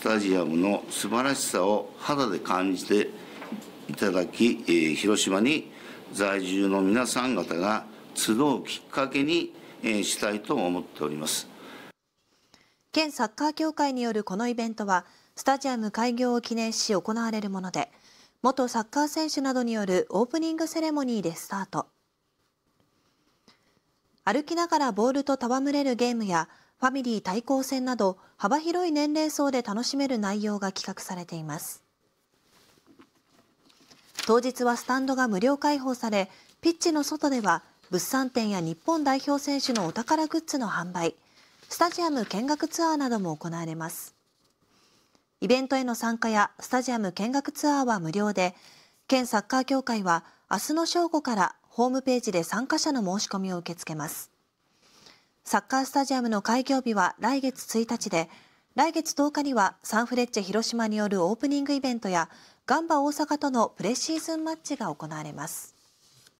スタジアムの素晴らしさを肌で感じていただき、えー、広島に在住の皆さん方が集うきっかけに、えー、したいと思っております県サッカー協会によるこのイベントはスタジアム開業を記念し行われるもので元サッカー選手などによるオープニングセレモニーでスタート歩きながらボールと戯れるゲームやファミリー対抗戦など幅広い年齢層で楽しめる内容が企画されています当日はスタンドが無料開放されピッチの外では物産展や日本代表選手のお宝グッズの販売スタジアム見学ツアーなども行われますイベントへの参加やスタジアム見学ツアーは無料で県サッカー協会は明日の正午からホームページで参加者の申し込みを受け付けますサッカースタジアムの開業日は来月1日で、来月10日にはサンフレッチェ広島によるオープニングイベントやガンバ大阪とのプレシーズンマッチが行われます。